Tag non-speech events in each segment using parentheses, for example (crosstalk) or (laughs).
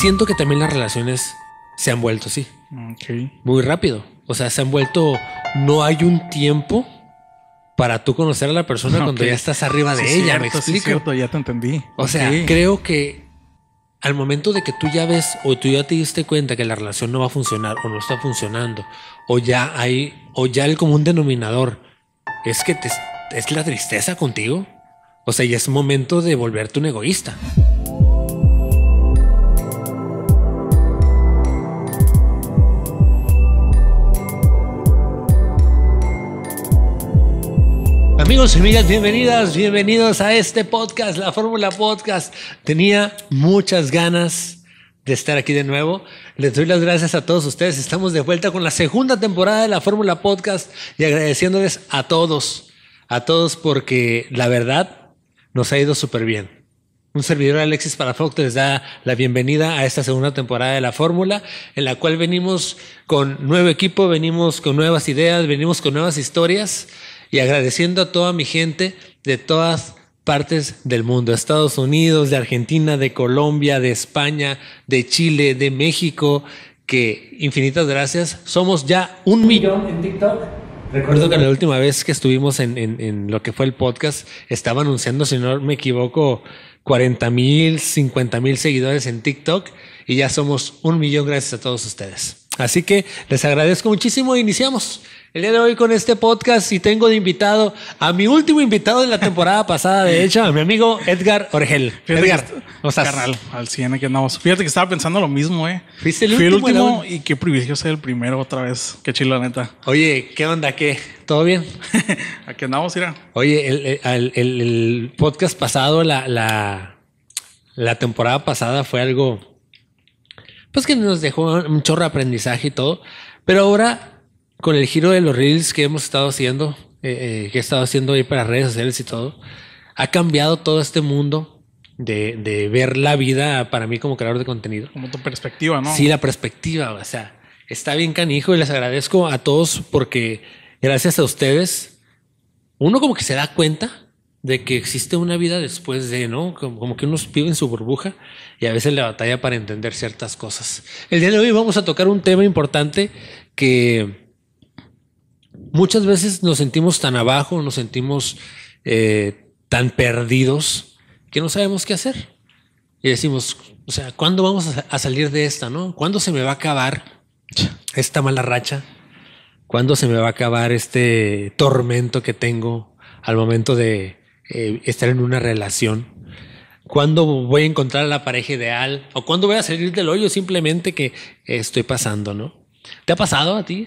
siento que también las relaciones se han vuelto así. Muy rápido. O sea, se han vuelto, no hay un tiempo para tú conocer a la persona cuando ya estás arriba de ella. me explico. Sí, cierto, ya te entendí. O sea, creo que al momento de que tú ya ves o tú ya te diste cuenta que la relación no va a funcionar o no está funcionando o ya hay o ya el común denominador es que es la tristeza contigo. O sea, ya es momento de volverte un egoísta. Amigos y amigas, bienvenidas, bienvenidos a este podcast, la Fórmula Podcast. Tenía muchas ganas de estar aquí de nuevo. Les doy las gracias a todos ustedes. Estamos de vuelta con la segunda temporada de la Fórmula Podcast y agradeciéndoles a todos, a todos porque la verdad nos ha ido súper bien. Un servidor Alexis Palafox les da la bienvenida a esta segunda temporada de la Fórmula, en la cual venimos con nuevo equipo, venimos con nuevas ideas, venimos con nuevas historias y agradeciendo a toda mi gente de todas partes del mundo, Estados Unidos, de Argentina, de Colombia, de España, de Chile, de México, que infinitas gracias. Somos ya un millón en TikTok. Recuerdo que la última vez que estuvimos en, en lo que fue el podcast, estaba anunciando, si no me equivoco, 40 mil, 50 mil seguidores en TikTok y ya somos un millón gracias a todos ustedes. Así que les agradezco muchísimo. Iniciamos el día de hoy con este podcast y tengo de invitado a mi último invitado de la temporada pasada, de hecho, a mi amigo Edgar Orgel. Edgar, al cine que andamos. Fíjate que estaba pensando lo mismo, eh. el Fui último. el último y qué privilegio ser el primero otra vez. Qué chido, la neta. Oye, ¿qué onda? ¿Qué? ¿Todo bien? a (laughs) qué andamos, ira Oye, el, el, podcast pasado, la, la, la temporada pasada fue algo pues que nos dejó un chorro de aprendizaje y todo. Pero ahora, con el giro de los reels que hemos estado haciendo, eh, eh, que he estado haciendo ahí para redes sociales y todo, ha cambiado todo este mundo de, de, ver la vida para mí como creador de contenido. Como tu perspectiva, ¿no? Sí, la perspectiva, o sea, está bien canijo y les agradezco a todos porque gracias a ustedes, uno como que se da cuenta de que existe una vida después de, ¿no? Como, que vive en su burbuja y a veces la batalla para entender ciertas cosas. El día de hoy vamos a tocar un tema importante que muchas veces nos sentimos tan abajo, nos sentimos eh, tan perdidos que no sabemos qué hacer. Y decimos, o sea, ¿cuándo vamos a, a salir de esta, no? ¿Cuándo se me va a acabar esta mala racha? ¿Cuándo se me va a acabar este tormento que tengo al momento de eh, estar en una relación. ¿Cuándo voy a encontrar la pareja ideal? ¿O cuándo voy a salir del hoyo simplemente que estoy pasando, no? ¿Te ha pasado a ti?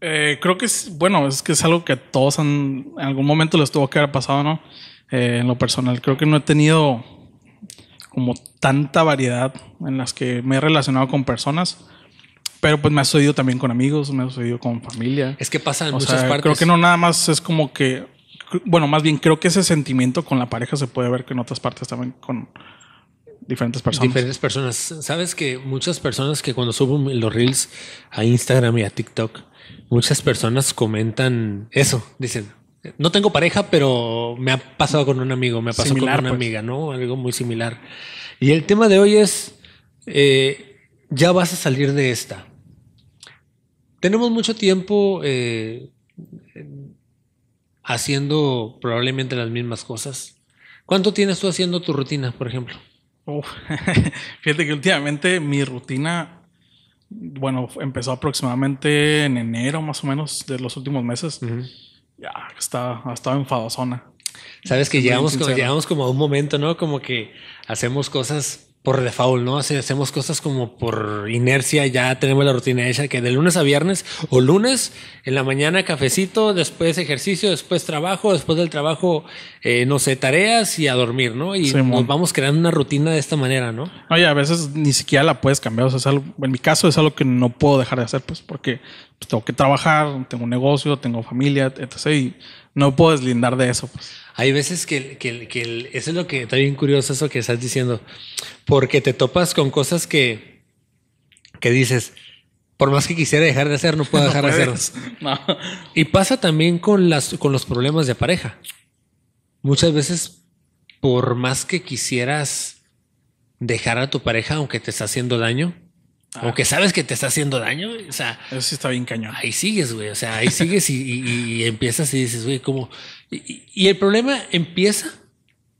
Eh, creo que es, bueno, es que es algo que todos han, en algún momento les tuvo que haber pasado, ¿no? Eh, en lo personal, creo que no he tenido como tanta variedad en las que me he relacionado con personas, pero pues me ha sucedido también con amigos, me ha sucedido con familia. Es que pasa en muchas partes. Creo que no nada más es como que bueno, más bien creo que ese sentimiento con la pareja se puede ver que en otras partes también con diferentes personas. Diferentes personas. Sabes que muchas personas que cuando subo los reels a Instagram y a TikTok, muchas personas comentan eso, dicen, no tengo pareja, pero me ha pasado con un amigo, me ha pasado con una pues. amiga, ¿no? Algo muy similar. Y el tema de hoy es, eh, ya vas a salir de esta. Tenemos mucho tiempo eh, haciendo probablemente las mismas cosas. ¿Cuánto tienes tú haciendo tu rutina, por ejemplo? (laughs) fíjate que últimamente mi rutina, bueno, empezó aproximadamente en enero más o menos de los últimos meses. Ya, está, ha estado Sabes que llegamos llegamos como a un momento, ¿no? Como que hacemos cosas por default, ¿no? hacemos cosas como por inercia, ya tenemos la rutina hecha, que de lunes a viernes o lunes, en la mañana cafecito, después ejercicio, después trabajo, después del trabajo, eh, no sé, tareas y a dormir, ¿no? Y nos vamos creando una rutina de esta manera, ¿no? Oye, a veces ni siquiera la puedes cambiar, o sea, es algo, en mi caso es algo que no puedo dejar de hacer, pues porque pues, tengo que trabajar, tengo un negocio, tengo familia, etc. Y no puedo deslindar de eso, pues. Hay veces que, eso es lo que está bien curioso, eso que estás diciendo, porque te topas con cosas que, que dices, por más que quisiera dejar de hacer, no puedo (laughs) dejar de hacerlos. Y pasa también con, las, con los problemas de pareja. Muchas veces, por más que quisieras dejar a tu pareja, aunque te está haciendo daño, o ah. que sabes que te está haciendo daño, o sea. Eso sí está bien cañón. Ahí sigues, güey. O sea, ahí sigues y, y, empiezas y dices, güey, ¿cómo? Y, el problema empieza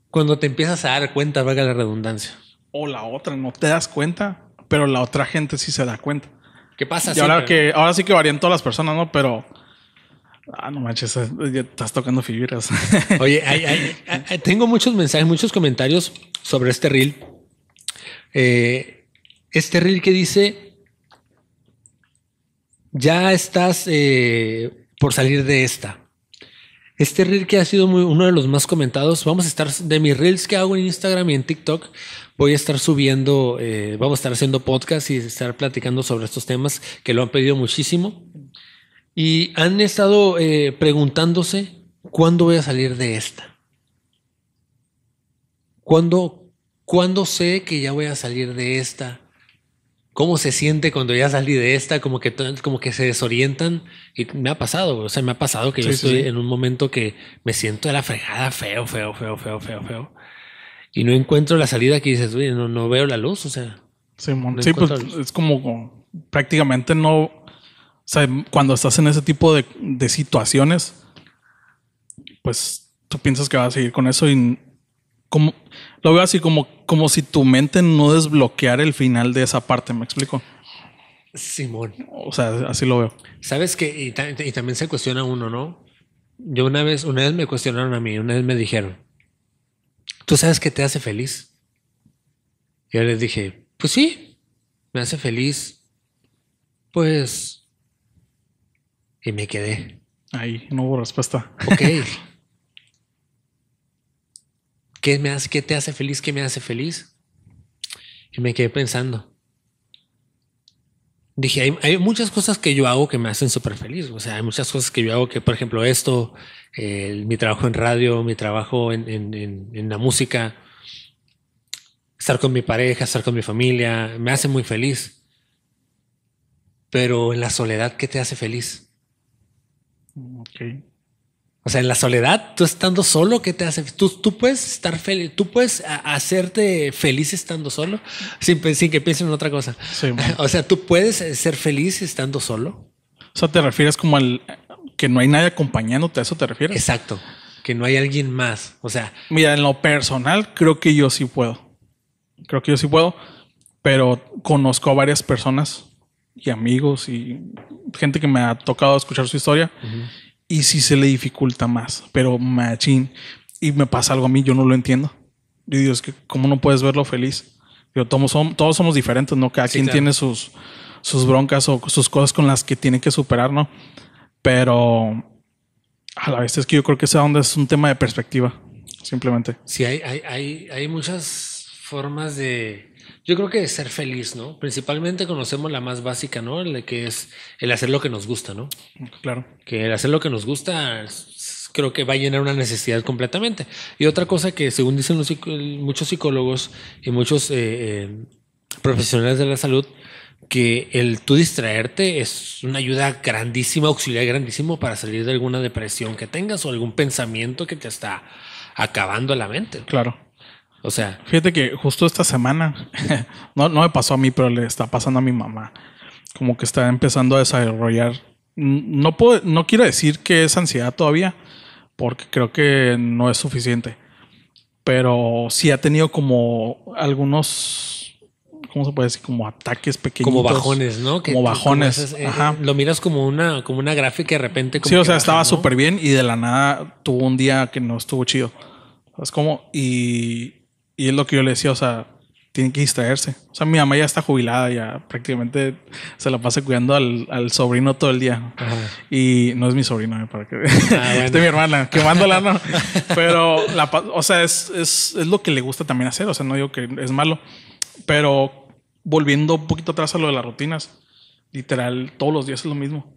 cuando te empiezas a dar cuenta, valga la redundancia. O la otra, no te das cuenta, pero la otra gente sí se da cuenta. ¿Qué pasa? ahora, que, ahora sí que varían todas las personas, ¿no? Pero. Ah, no manches, eh, ya estás tocando fibras. (laughs) Oye, tengo muchos mensajes, muchos comentarios sobre este reel. Eh, este reel que dice, ya estás eh, por salir de esta. Este reel que ha sido uno de los más comentados, vamos a estar, de mis reels que hago en Instagram y en TikTok, voy a estar subiendo, eh, vamos a estar haciendo podcast y estar platicando sobre estos temas que lo han pedido muchísimo. Y han estado eh, preguntándose, ¿cuándo voy a salir de esta? ¿Cuándo, ¿Cuándo sé que ya voy a salir de esta? cómo se siente cuando ya salí de esta, como que, como que se desorientan. Y me ha pasado, o sea, me ha pasado que yo estoy en un momento que me siento de la fregada feo, feo, feo, feo, feo, feo. Y no encuentro la salida que dices, oye, no, no veo la luz, o sea. Sí, pues es como prácticamente no. O sea, cuando estás en ese tipo de, de situaciones, pues tú piensas que vas a seguir con eso y como lo veo así como, como si tu mente no desbloqueara el final de esa parte, ¿me explico? Simón. O sea, así lo veo. Sabes que, y, también se cuestiona uno, ¿no? Yo una vez, una vez me cuestionaron a mí, una vez me dijeron, ¿tú sabes qué te hace feliz? Yo les dije, pues sí, me hace feliz. Pues... Y me quedé. Ahí, no hubo respuesta. Ok. (laughs) ¿Qué, me hace, te hace feliz? ¿Qué me hace feliz? Y me quedé pensando. Dije, hay, muchas cosas que yo hago que me hacen súper feliz. O sea, hay muchas cosas que yo hago que, por ejemplo, esto, mi trabajo en radio, mi trabajo en, la música, estar con mi pareja, estar con mi familia, me hace muy feliz. Pero en la soledad, ¿qué te hace feliz? Okay. O sea, en la soledad, tú estando solo, ¿qué te hace? Tú, tú puedes estar feliz, tú puedes hacerte feliz estando solo, sin, que piensen en otra cosa. (laughs) o sea, tú puedes eh, ser feliz estando solo. O sea, te refieres como al que no hay nadie acompañándote, ¿a eso te refieres? Exacto, que no hay alguien más. O sea, mira, en lo personal, creo que yo sí puedo. Creo que yo sí puedo, pero conozco a varias personas y amigos y gente que me ha tocado escuchar su historia y si se le dificulta más, pero machín. Y me pasa algo a mí, yo no lo entiendo. Y digo, es que, ¿cómo no puedes verlo feliz? yo todos, somos, todos somos diferentes, ¿no? Cada quien tiene sus, sus broncas o sus cosas con las que tiene que superar, ¿no? Pero a la vez es que yo creo que esa onda es un tema de perspectiva, simplemente. Sí, hay, hay, hay, hay muchas formas de, yo creo que ser feliz, ¿no? Principalmente conocemos la más básica, ¿no? El de que es el hacer lo que nos gusta, ¿no? Claro. Que el hacer lo que nos gusta creo que va a llenar una necesidad completamente. Y otra cosa que según dicen muchos psicólogos y muchos eh, eh, profesionales de la salud, que el tú distraerte es una ayuda grandísima, auxiliar grandísimo para salir de alguna depresión que tengas o algún pensamiento que te está acabando la mente. Claro. O sea. Fíjate que justo esta semana, (laughs) no, no me pasó a mí, pero le está pasando a mi mamá. Como que está empezando a desarrollar. No, puedo, no quiero decir que es ansiedad todavía, porque creo que no es suficiente. Pero sí ha tenido como algunos, ¿cómo se puede decir? Como ataques pequeños. Como bajones, ¿no? como bajones. Eh, ajá. Lo miras como una, como una gráfica de repente. Como sí, o sea, estaba súper bien y de la nada tuvo un día que no estuvo chido. Es como, y y es lo que yo le decía, o sea, tiene que distraerse. O sea, mi mamá ya está jubilada, ya prácticamente se la pasa cuidando al, al sobrino todo el día. Y no es mi sobrino, eh, para que... Ah, (laughs) es mi hermana, quemándola, (laughs) Pero, la, o sea, es, es, es, lo que le gusta también hacer, o sea, no digo que es malo, pero volviendo un poquito atrás a lo de las rutinas, literal, todos los días es lo mismo.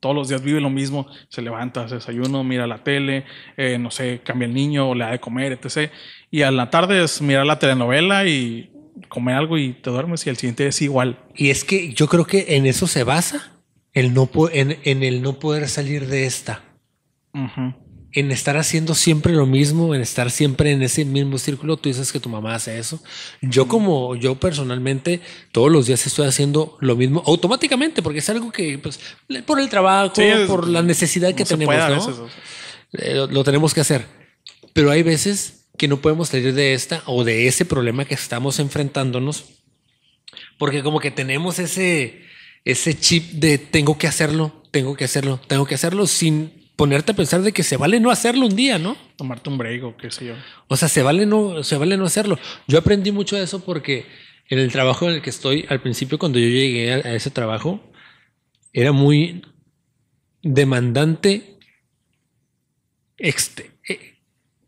Todos los días vive lo mismo, se levanta, se desayuno, mira la tele, eh, no sé, cambia el niño, le da de comer, etc. Y a la tarde es mirar la telenovela y comer algo y te duermes y el siguiente es igual. Y es que yo creo que en eso se basa el no en, en el no poder salir de esta. En estar haciendo siempre lo mismo, en estar siempre en ese mismo círculo. Tú dices que tu mamá hace eso. Yo como yo personalmente todos los días estoy haciendo lo mismo automáticamente porque es algo que pues, por el trabajo, por la necesidad que tenemos, ¿no? Eh, lo tenemos que hacer. Pero hay veces que no podemos salir de esta o de ese problema que estamos enfrentándonos, porque como que tenemos ese, ese chip de tengo que hacerlo, tengo que hacerlo, tengo que hacerlo sin ponerte a pensar de que se vale no hacerlo un día, ¿no? Tomarte un break o qué sé yo. O sea, se vale no, se vale no hacerlo. Yo aprendí mucho de eso porque en el trabajo en el que estoy, al principio cuando yo llegué a, a ese trabajo, era muy demandante este,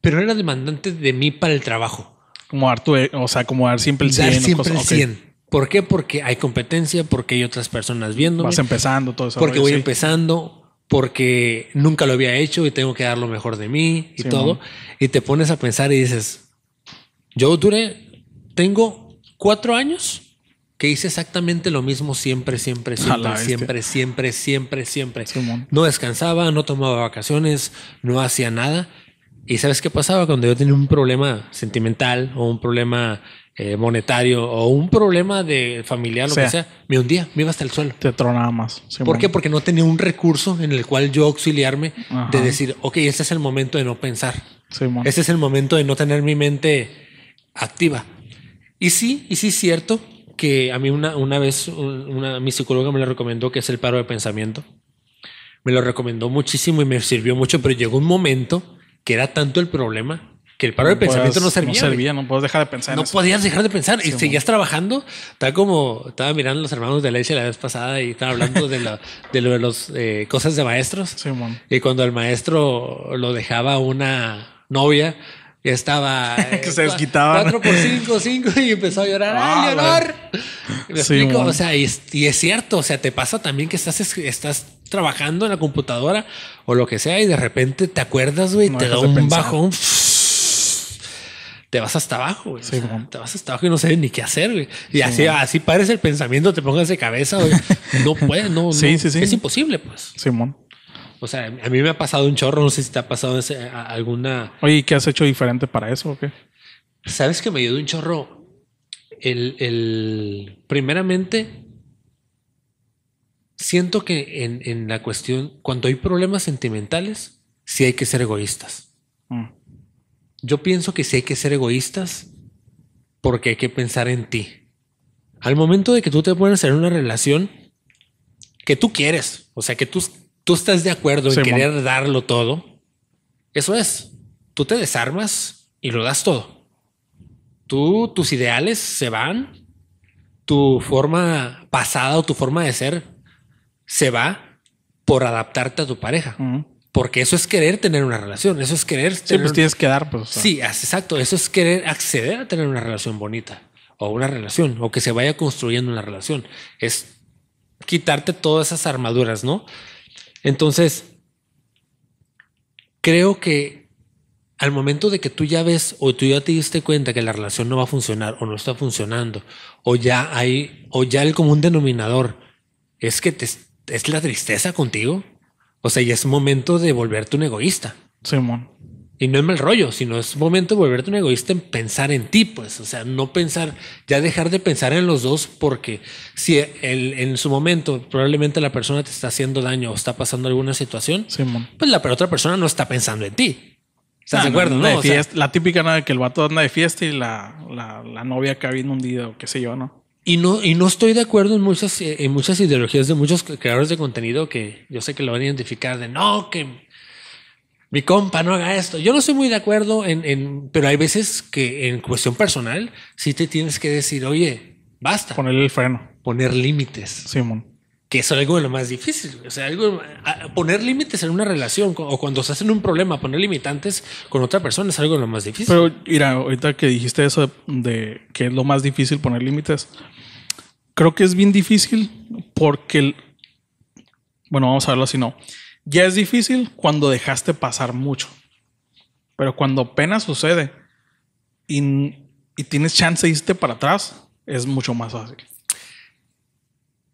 pero era demandante de mí para el trabajo. Como dar o sea, como dar siempre el 100. Dar siempre el ¿Por qué? Porque hay competencia, porque hay otras personas viendo. Vas empezando todo eso. Porque voy empezando, porque nunca lo había hecho y tengo que dar lo mejor de mí y todo. Y te pones a pensar y dices, yo duré, tengo cuatro años que hice exactamente lo mismo siempre, siempre, siempre, siempre, siempre, siempre, siempre. no descansaba, no tomaba vacaciones, no hacía nada y sabes qué pasaba cuando yo tenía un problema sentimental o un problema eh, monetario o un problema de familiar, lo que sea, me hundía, me iba hasta el suelo. Te tronaba más. ¿Por qué? Porque no tenía un recurso en el cual yo auxiliarme de decir, ok, este es el momento de no pensar. ese Este es el momento de no tener mi mente activa. Y sí, y sí es cierto que a mí una, una vez una, mi psicóloga me lo recomendó, que es el paro de pensamiento. Me lo recomendó muchísimo y me sirvió mucho, pero llegó un momento que era tanto el problema que el paro de pensamiento no servía. No podías dejar de pensar. No podías dejar de pensar y seguías trabajando. Estaba como, estaba mirando los hermanos de leche la vez pasada y estaba hablando de, la, de lo de las eh, cosas de maestros. y cuando el maestro lo dejaba una novia, estaba (laughs) que eh, se desquitaba cuatro por cinco, cinco y empezó a llorar. Ah, ¡Ay, o sea, y, y, es cierto, o sea, te pasa también que estás, estás trabajando en la computadora o lo que sea y de repente te acuerdas, güey, te da un bajo Te vas hasta abajo, güey. te vas hasta abajo y no sabes ni qué hacer, güey. Y así, así parece el pensamiento, te pongas de cabeza, güey. (laughs) No puedes, no, Es imposible, pues. Simón. O sea, a mí me ha pasado un chorro, no sé si te ha pasado alguna. Oye, qué has hecho diferente para eso o qué? Sabes que me ayudó un chorro. El, el primeramente, siento que en, en, la cuestión, cuando hay problemas sentimentales, sí hay que ser egoístas. Mm. Yo pienso que sí hay que ser egoístas porque hay que pensar en ti. Al momento de que tú te pones en una relación que tú quieres, o sea, que tú, tú estás de acuerdo en querer darlo todo, eso es. Tú te desarmas y lo das todo. Tú, tus ideales se van, tu forma pasada o tu forma de ser se va por adaptarte a tu pareja. Porque eso es querer tener una relación, eso es querer... Pues tener sí, tienes que dar, pues. Sí, exacto, eso es querer acceder a tener una relación bonita o una relación, o que se vaya construyendo una relación. Es quitarte todas esas armaduras, ¿no? Entonces, creo que al momento de que tú ya ves o tú ya te diste cuenta que la relación no va a funcionar o no está funcionando, o ya hay, o ya el común denominador es que te, es la tristeza contigo. O sea, y es momento de volverte un egoísta. Simón. Y no es mal rollo, sino es momento de volverte un egoísta en pensar en ti, pues. O sea, no pensar, ya dejar de pensar en los dos, porque si el, en su momento probablemente la persona te está haciendo daño o está pasando alguna situación, pues la otra persona no está pensando en ti. ¿Estás ah, de la típica, nada que el vato anda de fiesta y la, la, la novia acá bien hundida o qué sé yo, ¿no? Y no, y no estoy de acuerdo en muchas, eh, en muchas ideologías de muchos creadores de contenido que yo sé que lo van a identificar de no, que mi compa no haga esto. Yo no estoy muy de acuerdo, en, en, pero hay veces que en cuestión personal sí te tienes que decir, oye, basta. Ponerle el freno. Poner límites. Simón que es algo de lo más difícil. O sea, algo, poner límites en una relación o cuando se hacen un problema, poner limitantes con otra persona es algo de lo más difícil. Pero, mira, ahorita que dijiste eso de que es lo más difícil poner límites, creo que es bien difícil porque, bueno, vamos a verlo así, no. Ya es difícil cuando dejaste pasar mucho, pero cuando apenas sucede y, y tienes chance de irte para atrás, es mucho más fácil.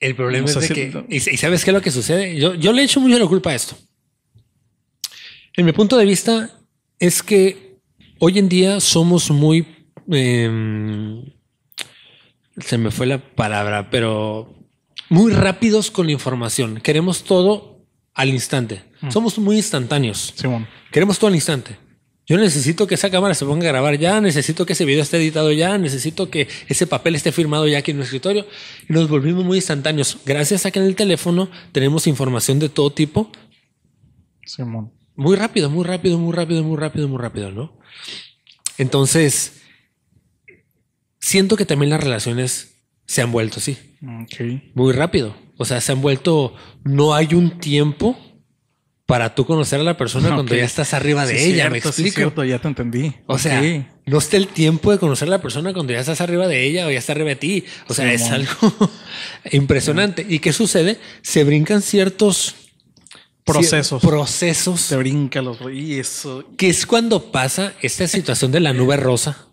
El problema es que. Y, sabes qué es lo que sucede? Yo, le echo mucho la culpa a esto. En mi punto de vista, es que hoy en día somos muy. Em, se me fue la palabra, pero muy rápidos con la información. Queremos todo al instante. Mm. Somos muy instantáneos. Queremos todo al instante. Yo necesito que esa cámara se ponga a grabar ya, necesito que ese video esté editado ya, necesito que ese papel esté firmado ya aquí en mi escritorio. Y nos volvimos muy instantáneos. Gracias a que en el teléfono tenemos información de todo tipo. Simón. Muy rápido, muy rápido, muy rápido, muy rápido, muy rápido, ¿no? Entonces, siento que también las relaciones se han vuelto así. Muy rápido. O sea, se han vuelto, no hay un tiempo para tú conocer a la persona cuando ya estás arriba de ella, me explico. Sí, cierto, ya te entendí. O sea, no está el tiempo de conocer a la persona cuando ya estás arriba de ella o ya está arriba de ti. O sea, es algo (laughs) impresionante. ¿Y qué sucede? Se brincan ciertos procesos. procesos. Se brincan los y eso. Que es cuando pasa esta situación de la nube rosa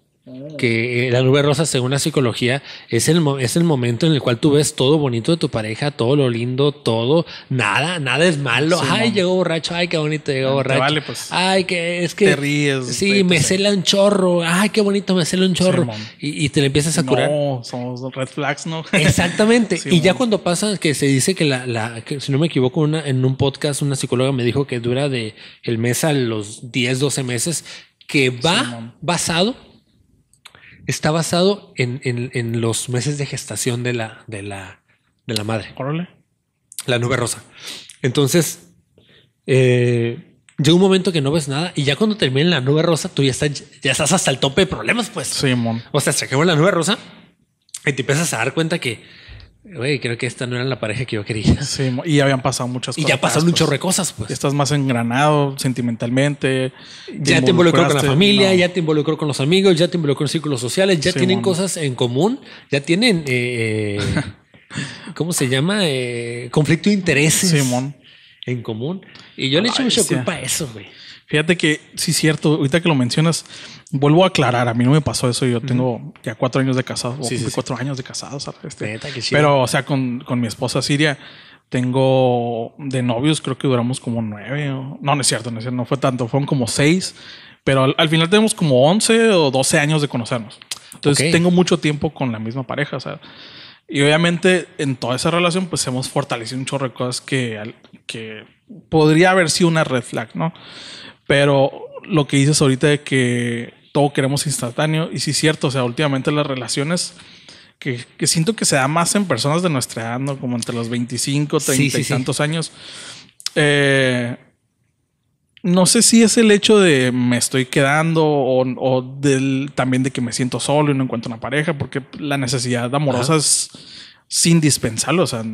que la nube rosa, según la psicología, es el, es el momento en el cual tú ves todo bonito de tu pareja, todo lo lindo, todo, nada, nada es malo. ay, llegó borracho, ay, qué bonito llegó ah, borracho. Vale, pues, ay, que es que. Te ríes. Sí, me pues, cela eh. un chorro, ay, qué bonito, me cela un chorro. y, y, te le empiezas a curar. No, somos red flags, ¿no? (laughs) Exactamente. y ya cuando pasa, que se dice que la, la si no me equivoco, una, en un podcast, una psicóloga me dijo que dura de el mes a los 10, 12 meses, que va basado Está basado en, los meses de gestación de la, de la, de la madre. La nube rosa. Entonces, eh, llega un momento que no ves nada y ya cuando termina la nube rosa, tú ya estás, ya estás hasta el tope de problemas, pues. Sí, mon. O sea, se acabó la nube rosa y te empiezas a dar cuenta que Güey, creo que esta no era la pareja que yo quería. Sí, y habían pasado muchas cosas. Y ya pasaron un pues. chorro cosas, pues. Estás más engranado sentimentalmente. ya te involucró con la familia, ya te involucró con los amigos, ya te involucró en círculos sociales, ya tienen cosas en común, ya tienen. Eh, eh, (laughs) ¿Cómo se llama? Eh, conflicto de intereses. en común. Y yo le hecho mucho culpa a eso, güey. Fíjate que, sí, cierto, ahorita que lo mencionas, vuelvo a aclarar, a mí no me pasó eso, yo tengo ya cuatro años de casado, o cuatro años de casado, este, pero, o sea, con, con mi esposa Siria, tengo de novios, creo que duramos como nueve. no, no es cierto, no no fue tanto, fueron como seis. Pero al, final tenemos como once o doce años de conocernos. Entonces tengo mucho tiempo con la misma pareja. O sea, y obviamente en toda esa relación, pues hemos fortalecido un chorro de cosas que, que podría haber sido una red flag, ¿no? Pero lo que dices ahorita de que todo queremos instantáneo, y sí es cierto, o sea, últimamente las relaciones que, que, siento que se da más en personas de nuestra edad, ¿no? Como entre los 25, 30 y tantos años. Eh, no sé si es el hecho de me estoy quedando o, del, también de que me siento solo y no encuentro una pareja, porque la necesidad amorosa es, indispensable, o sea,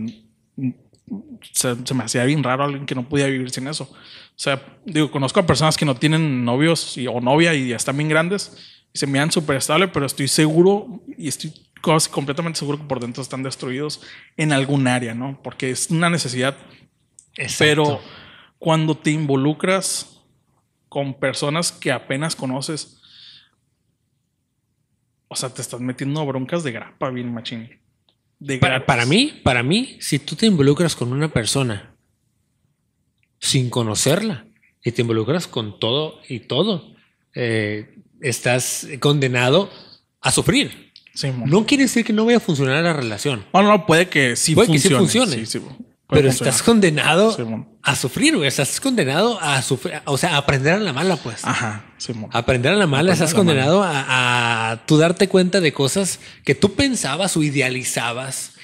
se, se, me hacía bien raro alguien que no podía vivir sin eso. O sea, digo, conozco a personas que no tienen novios y, o novia y ya están bien grandes y se miran súper estable, pero estoy seguro y estoy casi completamente seguro que por dentro están destruidos en algún área, ¿no? Porque es una necesidad. Exacto. Pero cuando te involucras con personas que apenas conoces, o sea, te estás metiendo broncas de grapa, bien machín. De para mí, para mí, si tú te involucras con una persona sin conocerla y te involucras con todo y todo. Eh, estás condenado a sufrir. no quiere decir que no vaya a funcionar la relación. No, no, puede que sí funcione. pero estás condenado a sufrir, Estás condenado a sufrir, o sea, aprender a la mala, pues. Aprender a la mala, estás condenado A, a darte cuenta de cosas que tú pensabas o idealizabas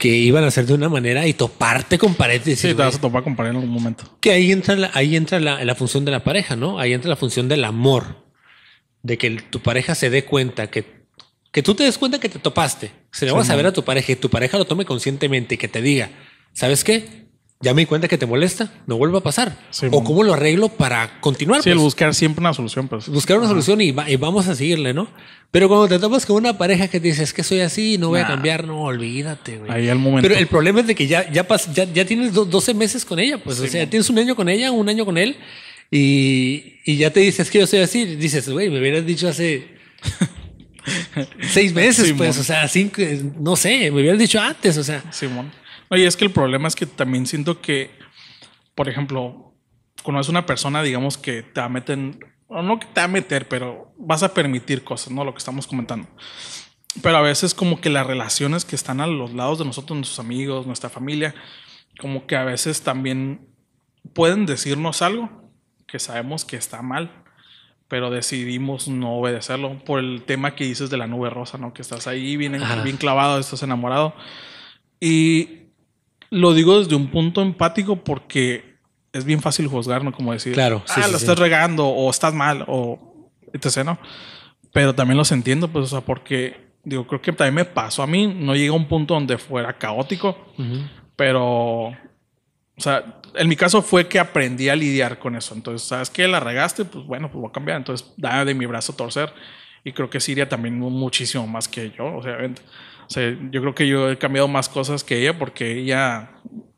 que iban a hacer de una manera y toparte con pareja sí, te vas a topar con pareja en algún momento. Que ahí entra, la, ahí entra la, función de la pareja, ¿no? Ahí entra la función del amor, de que tu pareja se dé cuenta que, que tú te des cuenta que te topaste. Se le vas a ver a tu pareja y tu pareja lo tome conscientemente y que te diga, ¿sabes qué? ya me di cuenta que te molesta, no vuelva a pasar. o cómo lo arreglo para continuar. Sí, pues. buscar siempre una solución. Pues. Buscar una solución y, vamos a seguirle, ¿no? Pero cuando te con una pareja que dices dice, es que soy así, y no voy a cambiar, no, olvídate. Güey. Ahí al momento. Pero el problema es de que ya, ya, ya, tienes 12 meses con ella, pues, o sea, tienes un año con ella, un año con él, y, ya te dices que yo soy así, dices, güey, me hubieras dicho hace... (laughs) seis meses, pues, o sea, cinco, no sé, me hubieras dicho antes, o sea. Simón. Oye, es que el problema es que también siento que, por ejemplo, cuando es una persona, digamos que te meten, o no que te va a meter, pero vas a permitir cosas, ¿no? Lo que estamos comentando. Pero a veces como que las relaciones que están a los lados de nosotros, nuestros amigos, nuestra familia, como que a veces también pueden decirnos algo que sabemos que está mal, pero decidimos no obedecerlo por el tema que dices de la nube rosa, ¿no? Que estás ahí bien, bien clavado, estás enamorado. Y lo digo desde un punto empático porque es bien fácil juzgar, ¿no? Como decir, claro, ah, lo estás regando o estás mal o etcétera, ¿no? Pero también los entiendo, pues, o sea, porque digo, creo que también me pasó a mí. No llegué a un punto donde fuera caótico, pero, o sea, en mi caso fue que aprendí a lidiar con eso. Entonces, ¿sabes qué? La regaste, pues bueno, pues voy a cambiar. Entonces, da de mi brazo torcer. Y creo que Siria también muchísimo más que yo, o Sea, o sea, yo creo que yo he cambiado más cosas que ella porque ella,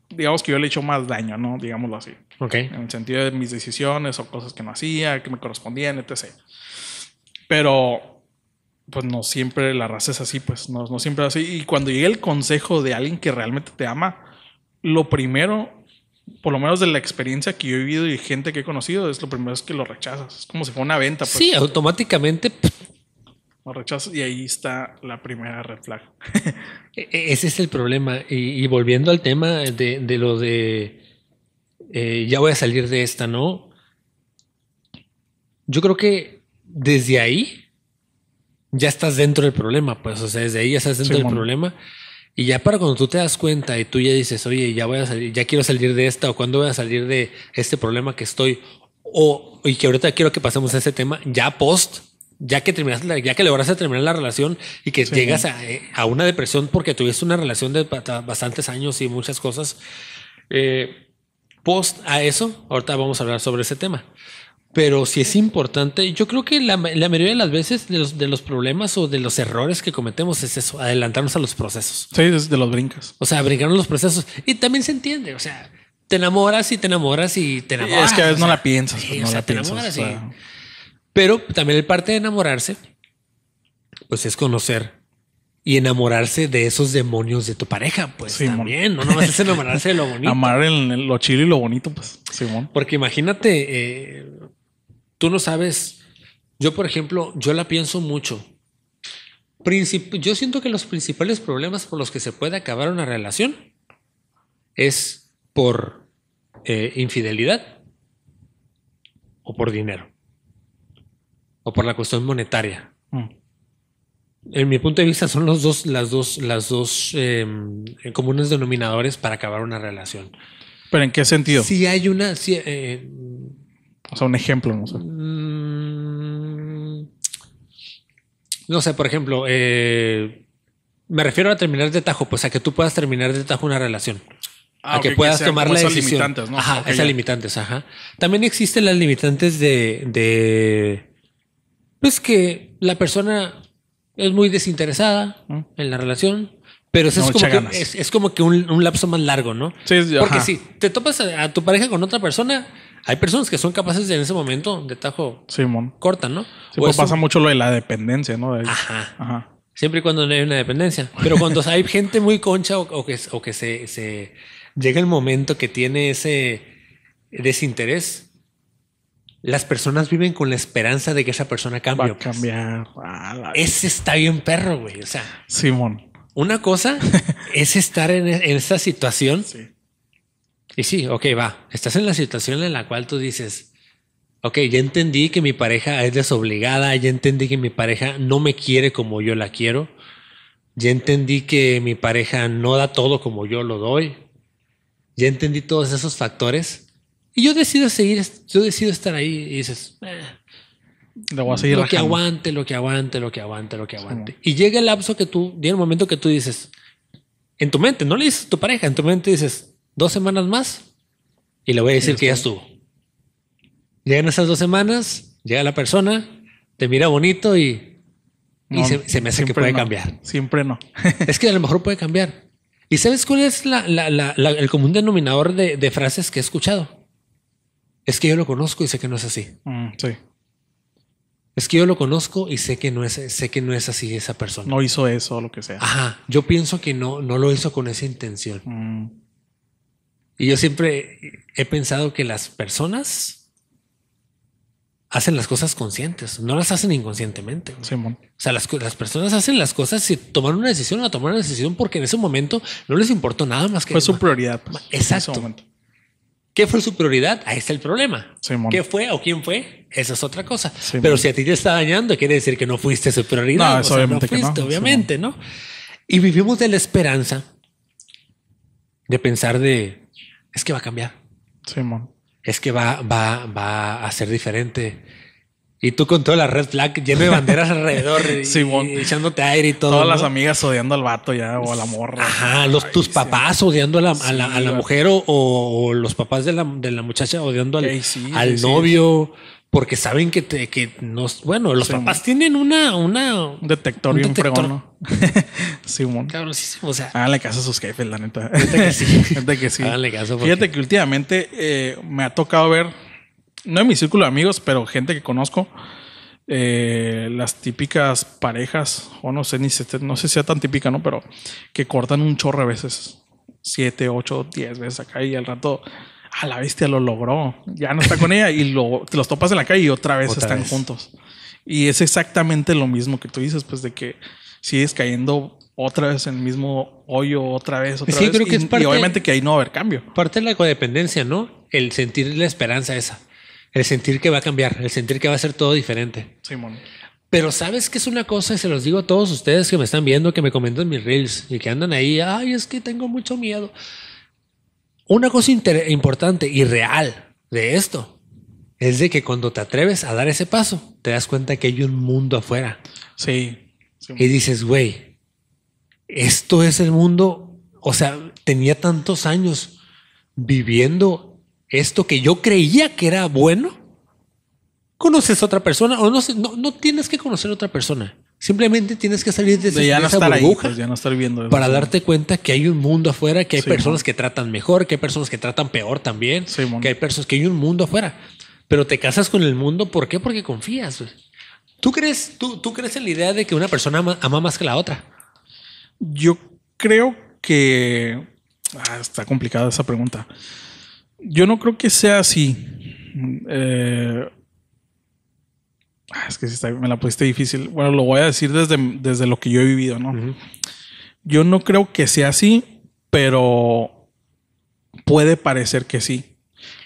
digamos que yo le he hecho más daño, ¿no? Digámoslo así. Ok. En el sentido de mis decisiones o cosas que no hacía, que me correspondían, etc. Pero, pues no siempre la raza es así, pues no, no siempre es así. Y cuando llega el consejo de alguien que realmente te ama, lo primero por lo menos de la experiencia que yo he vivido y gente que he conocido, es lo primero es que lo rechazas. Es como si fuera una venta. Pues. Sí, automáticamente pues, rechazo, y ahí está la primera red flag. E, e, ese es el problema. Y, volviendo al tema de, lo de eh, ya voy a salir de esta, ¿no? Yo creo que desde ahí ya estás dentro del problema, pues, o sea, desde ahí ya estás dentro del problema. Y ya para cuando tú te das cuenta y tú ya dices, oye, ya voy a salir, ya quiero salir de esta, o cuando voy a salir de este problema que estoy, o y que ahorita quiero que pasemos a ese tema, ya post, ya que terminas, la, ya que lograste terminar la relación y que llegas a, eh, a, una depresión porque tuviste una relación de bastantes años y muchas cosas. Eh, post a eso, ahorita vamos a hablar sobre ese tema. Pero si es importante, yo creo que la, mayoría de las veces de los, problemas o de los errores que cometemos es eso, adelantarnos a los procesos. Sí, desde los brincos, O sea, brincarnos los procesos. Y también se entiende, o sea, te enamoras y te enamoras y te enamoras. Es que a veces no la piensas. no o sea, la piensas, pero también el parte de enamorarse, pues es conocer y enamorarse de esos demonios de tu pareja, pues también, no nomás es enamorarse de lo (laughs) bonito. Amar lo chido y lo bonito, pues, Simón. Porque imagínate, eh, tú no sabes, yo por ejemplo, yo la pienso mucho. yo siento que los principales problemas por los que se puede acabar una relación es por eh, infidelidad o por dinero o por la cuestión monetaria. Mm. En mi punto de vista son los dos, las dos, las dos em, comunes denominadores para acabar una relación. ¿Pero en qué sentido? Si hay una... Eh, o sea, un ejemplo, no sé. Mm, no sé, por ejemplo, eh, me refiero a terminar de tajo, pues a que tú puedas terminar de tajo una relación. Ah, a que puedas tomar la Limitantes, ¿no? Ajá, esas limitantes, ajá. También existen las limitantes de pues que la persona es muy desinteresada en la relación, pero es, como que, es, como que, un, lapso más largo, ¿no? Sí, sí Porque si te topas a, tu pareja con otra persona, hay personas que son capaces de, en ese momento de tajo corta, ¿no? Sí, pues pasa mucho lo de la dependencia, ¿no? Ajá. Siempre y cuando no hay una dependencia. Pero cuando hay gente muy concha o, que, o que se, se, llega el momento que tiene ese desinterés, las personas viven con la esperanza de que esa persona cambie. Va pues. cambiar. Ah, Ese está bien perro, güey. O sea, Simón. Una cosa (laughs) es estar en, e, en esa situación. Sí. Y sí, ok, va. Estás en la situación en la cual tú dices, ok, ya entendí que mi pareja es desobligada, ya entendí que mi pareja no me quiere como yo la quiero, ya entendí que mi pareja no da todo como yo lo doy, ya entendí todos esos factores y yo decido seguir, yo decido estar ahí y dices, lo, mm, seguir que aguante, lo que aguante, lo que aguante, lo que aguante. Y llega el lapso que tú, llega el momento que tú dices, en tu mente, no le dices a tu pareja, en tu mente dices, dos semanas más y le voy a decir que ya estuvo. Llegan esas dos semanas, llega la persona, te mira bonito y, se, me hace que puede cambiar. Siempre no. (laughs) es que a lo mejor puede cambiar. ¿Y sabes cuál es el común denominador de frases que he escuchado? Es que yo lo conozco y sé que no es así. Mm, sí. Es que yo lo conozco y sé que no es, sé que no es así esa persona. No hizo eso o lo que sea. Ajá. Yo pienso que no, no lo hizo con esa intención. Mm. Y yo siempre he pensado que las personas hacen las cosas conscientes, no las hacen inconscientemente. o sea, las, personas hacen las cosas si toman una decisión o tomaron una decisión porque en ese momento no les importó nada más que... Fue su prioridad. Pues, exacto. ¿Qué fue su prioridad? Ahí está el problema. ¿Qué fue o quién fue? Esa es otra cosa. Pero si a ti te está dañando, quiere decir que no fuiste su prioridad. No, obviamente no que no. Y vivimos de la esperanza de pensar de es que va a cambiar. Es que va, va, va a ser diferente y tú con toda la red flag lleno de banderas alrededor y, (laughs) echándote aire y todo. Todas las amigas odiando al vato ya o a la morra. Ajá, los, tus papás odiando a la, mujer o, los papás de la, muchacha odiando al, novio. Porque saben que, te, que nos. Bueno, los papás tienen una. una un detector y (laughs) Simón. Cabrosísimo. o sea. Háganle caso a sus jefes, la neta. Fíjate que sí. Fíjate (laughs) que sí. Háganle caso. Fíjate que últimamente eh, me ha tocado ver no en mi círculo de amigos, pero gente que conozco, eh, las típicas parejas, o no sé, ni no sé si sea tan típica, ¿no? Pero que cortan un chorro a veces, siete, ocho, diez veces acá y al rato, a la bestia lo logró, ya no está con ella y lo, te los topas en la calle y otra vez están juntos. Y es exactamente lo mismo que tú dices, pues de que sigues cayendo otra vez en el mismo hoyo, otra vez, otra vez. y, obviamente que ahí no va a haber cambio. Parte de la codependencia, ¿no? El sentir la esperanza esa. El sentir que va a cambiar, el sentir que va a ser todo diferente. Simón. Pero sabes que es una cosa, y se los digo a todos ustedes que me están viendo, que me comentan mis reels y que andan ahí, ay, es que tengo mucho miedo. Una cosa importante y real de esto es de que cuando te atreves a dar ese paso, te das cuenta que hay un mundo afuera. Sí. sí. Y dices, güey, esto es el mundo. O sea, tenía tantos años viviendo esto que yo creía que era bueno, conoces a otra persona o no, no, tienes que conocer a otra persona. Simplemente tienes que salir de, esa para darte cuenta que hay un mundo afuera, que hay personas que tratan mejor, que hay personas que tratan peor también, que hay personas que hay un mundo afuera. Pero te casas con el mundo, ¿por qué? Porque confías. ¿Tú crees, tú, tú crees en la idea de que una persona ama, más que la otra? Yo creo que ah, está complicada esa pregunta. Yo no creo que sea así. Eh, ah, es que si me la pusiste difícil. Bueno, lo voy a decir desde, desde lo que yo he vivido, ¿no? Yo no creo que sea así, pero puede parecer que sí.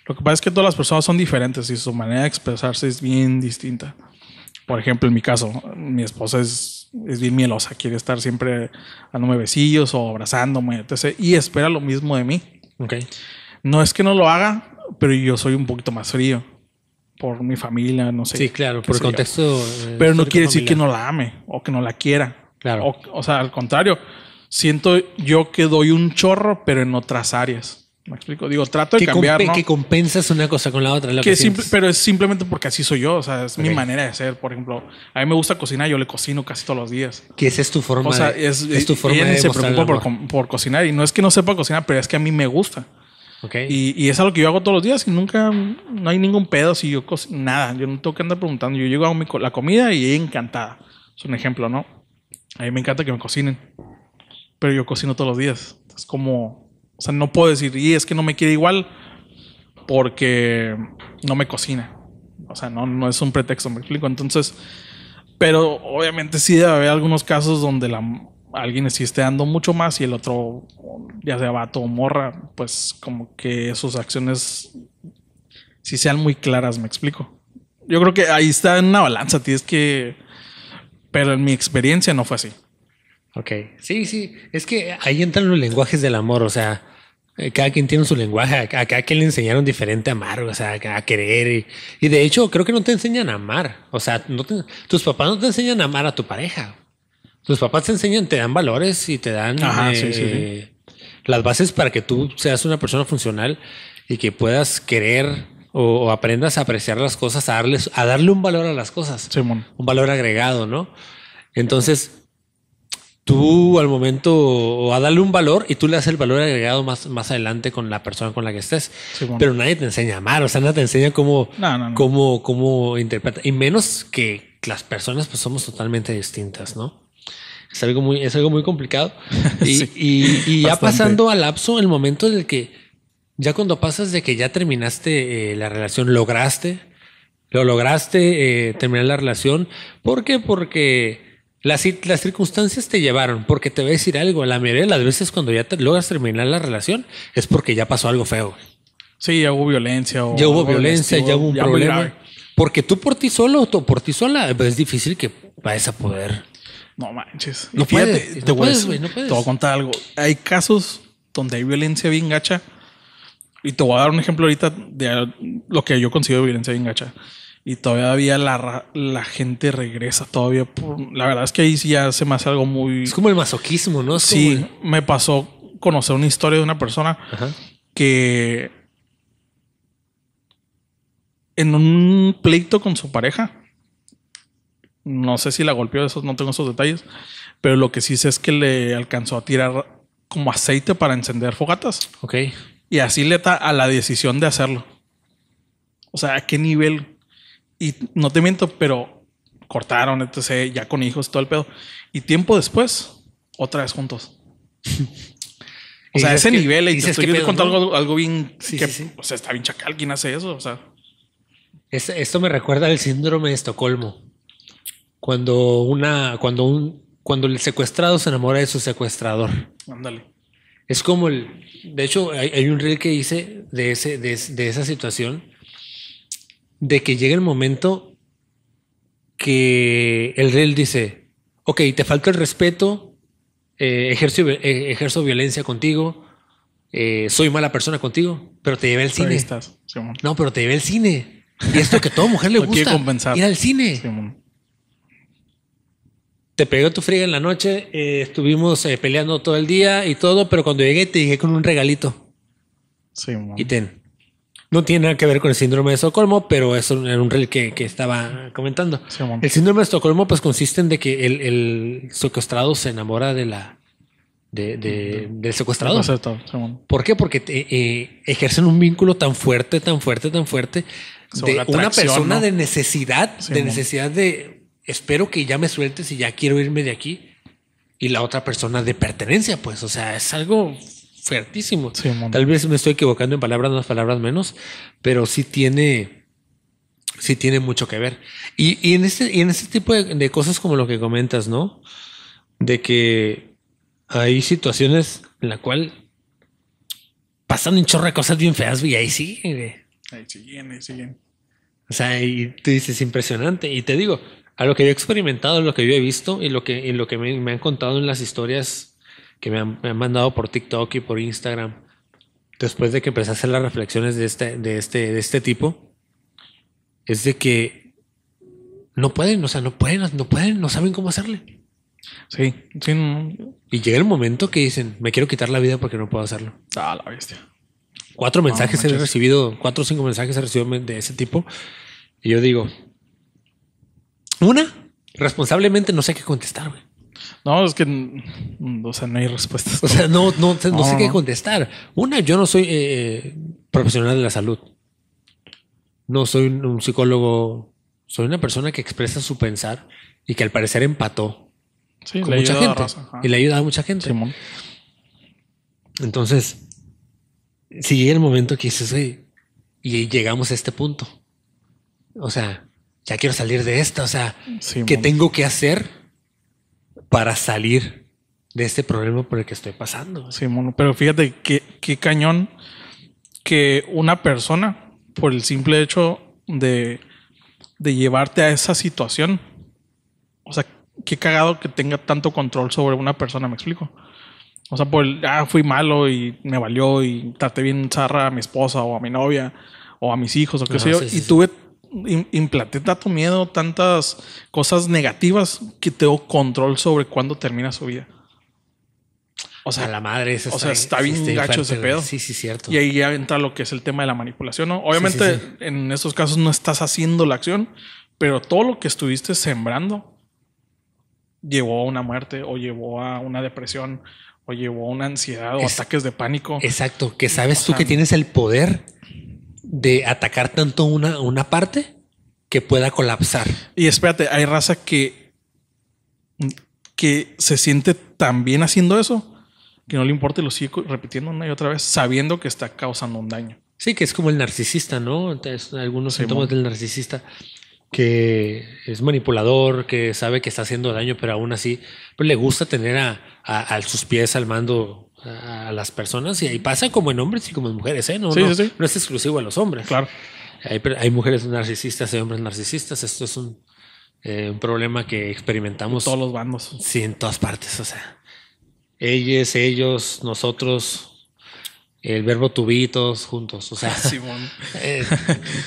Lo que pasa es que todas las personas son diferentes y su manera de expresarse es bien distinta. Por ejemplo, en mi caso, mi esposa es, es bien mielosa, quiere estar siempre dándome besillos o abrazándome, etc. Y espera lo mismo de mí. Okay. No es que no lo haga, pero yo soy un poquito más frío por mi familia, no sé. Sí, claro, por el contexto. Eh, pero no quiere decir que no la ame o que no la quiera. Claro. O, sea, al contrario, siento yo que doy un chorro, pero en otras áreas. Me explico, digo, trato de cambiar. ¿no? Que compensas una cosa con la otra. pero es simplemente porque así soy yo, o sea, es mi manera de ser. Por ejemplo, a mí me gusta cocinar, yo le cocino casi todos los días. Que esa es tu forma. O sea, es, tu forma. de se preocupa por, por cocinar y no es que no sepa cocinar, pero es que a mí me gusta. Y, y es algo que yo hago todos los días y nunca, no hay ningún pedo si yo cocino nada. Yo no tengo que andar preguntando. Yo llego a la comida y encantada. Es un ejemplo, ¿no? A mí me encanta que me cocinen. Pero yo cocino todos los días. Es como, o sea, no puedo decir, y es que no me quiere igual porque no me cocina. O sea, no, no es un pretexto, me explico. Entonces, pero obviamente sí debe haber algunos casos donde la alguien sí esté dando mucho más y el otro, ya sea vato o morra, pues como que sus acciones si sean muy claras, me explico. Yo creo que ahí está en una balanza, tienes que... Pero en mi experiencia no fue así. Ok, sí, sí, es que ahí entran los lenguajes del amor, o sea, eh, cada quien tiene su lenguaje, a cada quien le enseñaron diferente a amar, o sea, a querer. Y, de hecho, creo que no te enseñan a amar, o sea, no tus papás no te enseñan a amar a tu pareja. Los papás te enseñan, te dan valores y te dan eh, las bases para que tú seas una persona funcional y que puedas querer o, aprendas a apreciar las cosas, a, darles, a darle un valor a las cosas, un valor agregado, ¿no? Entonces, tú al momento o a darle un valor y tú le das el valor agregado más, más adelante con la persona con la que estés. Pero nadie te enseña a amar, o sea, nadie te enseña cómo, cómo, cómo interpretar. Y menos que las personas pues somos totalmente distintas, ¿no? Es algo muy, es algo muy complicado. (laughs) Y, y, ya pasando al lapso, el momento en el que ya cuando pasas de que ya terminaste eh, la relación, lograste, lo lograste eh, terminar la relación. ¿Por qué? Porque las, las, circunstancias te llevaron, porque te voy a decir algo. La mayoría de las veces cuando ya logras terminar la relación es porque ya pasó algo feo. Sí, ya hubo violencia. ya hubo violencia, ya hubo un problema. Porque tú por ti solo o por ti sola es difícil que vayas a poder no manches. No puedes, te, voy a contar algo. Hay casos donde hay violencia bien gacha. Y te voy a dar un ejemplo ahorita de lo que yo considero violencia bien gacha. Y todavía la, la gente regresa todavía. Por, la verdad es que ahí sí ya se me hace algo muy... Es como el masoquismo, ¿no? sí, me pasó conocer una historia de una persona que en un pleito con su pareja no sé si la golpeó, no tengo esos detalles, pero lo que sí sé es que le alcanzó a tirar como aceite para encender fogatas. Ok. Y así le da a la decisión de hacerlo. O sea, a qué nivel. Y no te miento, pero cortaron, entonces ya con hijos, todo el pedo. Y tiempo después, otra vez juntos. (laughs) o sea, ese nivel. Y te estoy algo, bien. que, O sea, está bien chacal. ¿Quién hace eso? O sea. esto me recuerda al síndrome de Estocolmo. Cuando una, cuando un, cuando el secuestrado se enamora de su secuestrador. Ándale. Es como el, de hecho, hay, un reel que dice de ese, de, esa situación, de que llega el momento que el reel dice, ok, te falta el respeto, eh, eh, ejerzo, violencia contigo, eh, soy mala persona contigo, pero te llevé al cine. Estás, no, pero te llevé al cine. Y esto que a toda mujer le (laughs) gusta. Ir al cine. Simón te pegó tu friega en la noche, eh, estuvimos eh, peleando todo el día y todo, pero cuando llegué te dije con un regalito. Sí, Y ten. No tiene nada que ver con el síndrome de Estocolmo, pero es un, un reel que, estaba comentando. el síndrome de Estocolmo pues consiste en que el, secuestrado se enamora de la de, del secuestrado. ¿Por qué? Porque eh, ejercen un vínculo tan fuerte, tan fuerte, tan fuerte de una, persona de necesidad, de necesidad de espero que ya me sueltes y ya quiero irme de aquí. Y la otra persona de pertenencia, pues, o sea, es algo fuertísimo. Tal vez me estoy equivocando en palabras unas palabras menos, pero sí tiene, sí tiene mucho que ver. Y, y en, este, y en este tipo de, cosas como lo que comentas, ¿no? De que hay situaciones en la cual pasan un chorro de cosas bien feas y ahí siguen. Ahí siguen, ahí siguen. O sea, y tú dices impresionante. Y te digo, a lo que yo he experimentado, a lo que yo he visto y lo que, lo que me, han contado en las historias que me han, mandado por TikTok y por Instagram, después de que empecé a hacer las reflexiones de este, de este, de este tipo, es de que no pueden, o sea, no pueden, no pueden, no saben cómo hacerle. Sí, Y llega el momento que dicen, me quiero quitar la vida porque no puedo hacerlo. Ah, la bestia. Cuatro mensajes he recibido, cuatro o cinco mensajes he recibido de ese tipo. Y yo digo, una, responsablemente no sé qué contestar, güey. No, es que, mm, no hay respuestas. (laughs) O sea, no, no, sé qué contestar. Una, yo no soy eh, eh, profesional de la salud. No soy un psicólogo. Soy una persona que expresa su pensar y que al parecer empató con mucha gente. y le ayuda a mucha gente. Entonces, si llega el momento que dices, y llegamos a este punto. O sea, ya quiero salir de esto. o sea, ¿qué tengo que hacer para salir de este problema por el que estoy pasando? Sí, pero fíjate qué, cañón que una persona, por el simple hecho de, de llevarte a esa situación, o sea, qué cagado que tenga tanto control sobre una persona, me explico. O sea, por el, ah, fui malo y me valió y traté bien zarra a mi esposa o a mi novia o a mis hijos o qué sé yo. y tuve Implanté tanto miedo, tantas cosas negativas que tengo control sobre cuándo termina su vida. O sea, la madre, o sea, está, bien gacho ese pedo. Sí, sí, cierto. Y ahí ya entra lo que es el tema de la manipulación, ¿no? Obviamente, en estos casos no estás haciendo la acción, pero todo lo que estuviste sembrando llevó a una muerte o llevó a una depresión o llevó a una ansiedad o ataques de pánico. Exacto, que mm, sabes tú que tienes el poder de atacar tanto una, parte que pueda colapsar. Y espérate, hay raza que, que se siente tan bien haciendo eso que no le importa y lo sigue repitiendo una y otra vez, sabiendo que está causando un daño. Sí, que es como el narcisista, ¿no? Entonces, algunos síntomas del narcisista que es manipulador, que sabe que está haciendo daño, pero aún así pues, le gusta tener a, a sus pies al mando a las personas y ahí pasa como en hombres y como en mujeres, ¿eh? No, es exclusivo a los hombres. Claro. Hay, mujeres narcisistas, y hombres narcisistas. Esto es eh, un, problema que experimentamos. todos los bandos. Sí, en todas partes. O sea, ellas, ellos, nosotros, el verbo tubitos juntos, o sea, (laughs) eh,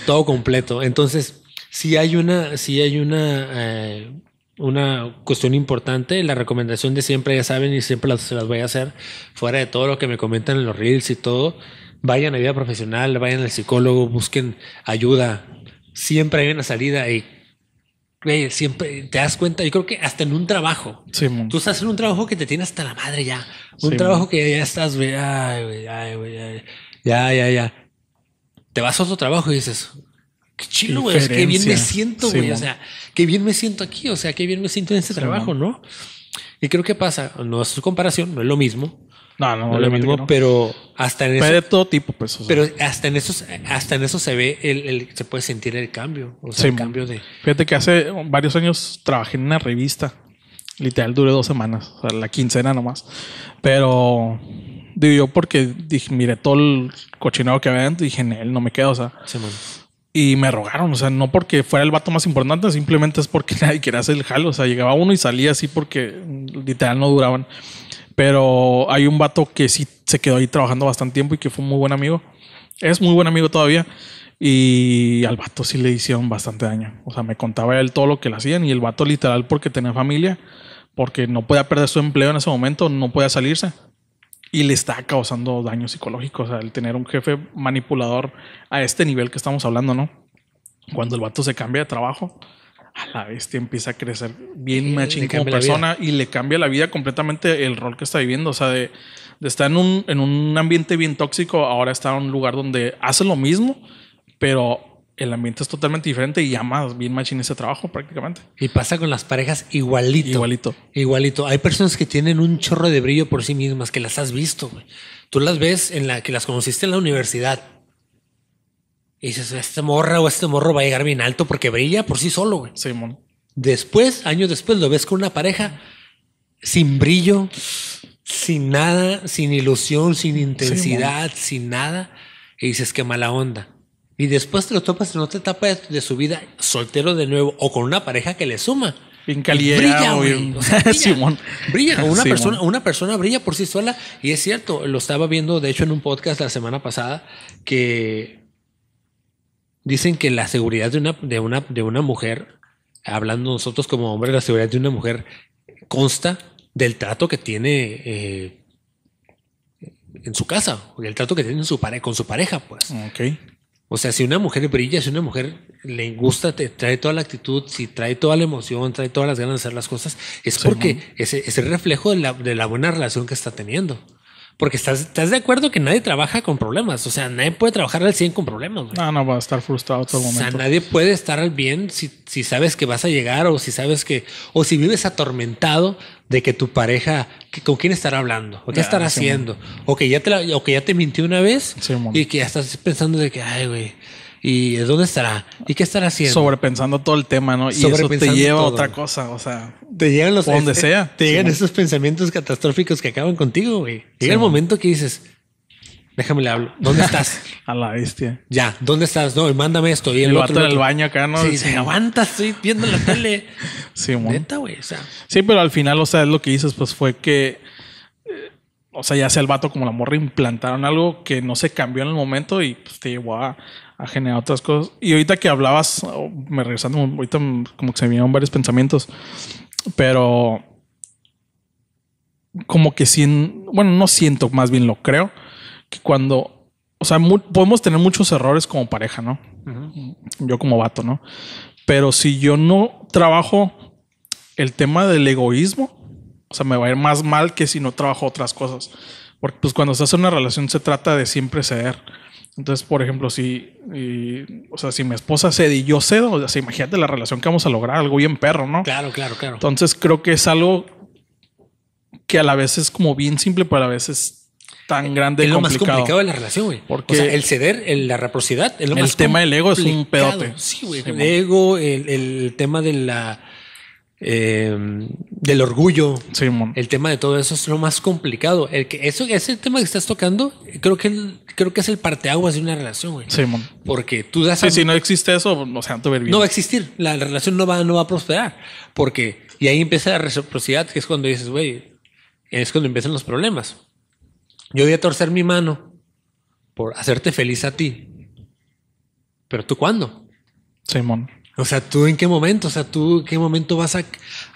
todo completo. Entonces, si hay una, si hay una eh, una cuestión importante. La recomendación de siempre, ya saben, y siempre las, se las voy a hacer, fuera de todo lo que me comentan en los reels y todo, vayan a vida profesional, vayan al psicólogo, busquen ayuda. Siempre hay una salida y siempre te das cuenta. Yo creo que hasta en un trabajo, tú estás en un trabajo que te tiene hasta la madre ya, un trabajo que ya estás, ay, ya, ya, ya. Te vas a otro trabajo y dices, qué chilo, güey. Qué bien me siento, güey. o sea, qué bien me siento aquí. O sea, qué bien me siento en este trabajo, ¿no? Y creo que pasa, no es su comparación, no es lo mismo. No, no, no es lo mismo, pero hasta en eso. Pero de todo tipo, pues. Pero hasta en eso, hasta en eso se ve, el, se puede sentir el cambio. O sea, el cambio de. Fíjate que hace varios años trabajé en una revista. Literal, duré dos semanas, o sea, la quincena nomás. Pero digo yo, porque dije, mire todo el cochinado que había dije, él no me quedo, o sea. Sí, y me rogaron, o sea, no porque fuera el vato más importante, simplemente es porque (laughs) nadie quería hacer el jalo. O sea, llegaba uno y salía así porque literal no duraban. Pero hay un vato que sí se quedó ahí trabajando bastante tiempo y que fue muy buen amigo. Es muy buen amigo todavía. Y al vato sí le hicieron bastante daño. O sea, me contaba él todo lo que le hacían y el vato literal porque tenía familia, porque no podía perder su empleo en ese momento, no podía salirse y le está causando daños psicológicos. al tener un jefe manipulador a este nivel que estamos hablando, ¿no? Cuando el vato se cambia de trabajo, a la bestia empieza a crecer bien sí, machín como persona y le cambia la vida completamente el rol que está viviendo. O sea, de, estar en un, en un ambiente bien tóxico, ahora está en un lugar donde hace lo mismo, pero el ambiente es totalmente diferente y más, bien machín ese trabajo prácticamente. Y pasa con las parejas igualito. Igualito. Igualito. Hay personas que tienen un chorro de brillo por sí mismas, que las has visto. Tú las ves en la que las conociste en la universidad. Y dices, esta morra o este morro va a llegar bien alto porque brilla por sí solo, Sí, Después, años después, lo ves con una pareja sin brillo, sin nada, sin ilusión, sin intensidad, sin nada. Y dices, qué mala onda y después te lo topas en otra etapa de, su vida, soltero de nuevo o con una pareja que le suma. Bien Brilla, brilla, Una, Persona, una persona brilla por sí sola. Y es cierto, lo estaba viendo, de hecho, en un podcast la semana pasada, que dicen que la seguridad de una, de una, de una mujer, hablando nosotros como hombres, la seguridad de una mujer consta del trato que tiene eh, en su casa, el trato que tiene con su pareja, pues. O sea, si una mujer brilla, si una mujer le gusta, te trae toda la actitud, si trae toda la emoción, trae todas las ganas de hacer las cosas, es porque ese es, el reflejo de la, de la buena relación que está teniendo. Porque estás, estás de acuerdo que nadie trabaja con problemas. O sea, nadie puede trabajar al 100 con problemas. No, no, va a estar frustrado todo el momento. O sea, nadie puede estar al bien si, sabes que vas a llegar o si sabes que, o si vives atormentado de que tu pareja, con quién estará hablando, o qué estará haciendo, o que, ya te que ya te mintió una vez y que ya estás pensando de que, ay, güey ¿Y dónde estará? ¿Y qué estará haciendo? Sobrepensando todo el tema, ¿no? Y eso te lleva a otra cosa, o sea, te llegan los donde este, sea. Te llegan esos pensamientos catastróficos que acaban contigo, güey. Llega el momento que dices, déjame le hablo. ¿Dónde (laughs) estás? a la bestia. Ya, ¿dónde estás? No, mándame esto. Y el, el vato del baño acá, ¿no? Sí, se aguanta, estoy viendo la tele. (laughs) sí, güey, Sí, pero al final, o sea, es lo que dices, pues fue que. Eh, o sea, ya sea el vato como la morra implantaron algo que no se cambió en el momento y pues, te llevó a, ha generado otras cosas. Y ahorita que hablabas, me regresando, ahorita como que se me vinieron varios pensamientos, pero como que sí, bueno, no siento, más bien lo creo, que cuando, o sea, podemos tener muchos errores como pareja, ¿no? Yo como vato, ¿no? Pero si yo no trabajo el tema del egoísmo, o sea, me va a ir más mal que si no trabajo otras cosas. Porque pues cuando se hace una relación se trata de siempre ceder. Entonces, por ejemplo, si, o sea, si mi esposa cede y yo cedo, o sea, imagínate la relación que vamos a lograr, algo bien perro, ¿no? Claro, claro, claro. Entonces, creo que es algo que a la vez es como bien simple, pero a la vez tan grande. Es lo complicado. más complicado de la relación, güey. Porque o sea, el ceder, la reciprocidad, es lo el tema del ego es un pedote. Sí, güey. El ego, el tema de la eh, del orgullo. el tema de todo eso es lo más complicado. El que, eso, ese tema que estás tocando, creo que, creo que es el parteaguas de una relación, güey. porque tú das. Sí, si no existe eso, no no, va a existir. La relación no va, no va a prosperar. Porque, y ahí empieza la reciprocidad, que es cuando dices, güey, es cuando empiezan los problemas. Yo voy a torcer mi mano por hacerte feliz a ti. Pero tú cuándo? Simón. O sea, ¿tú en qué momento? O sea, ¿tú qué momento vas a,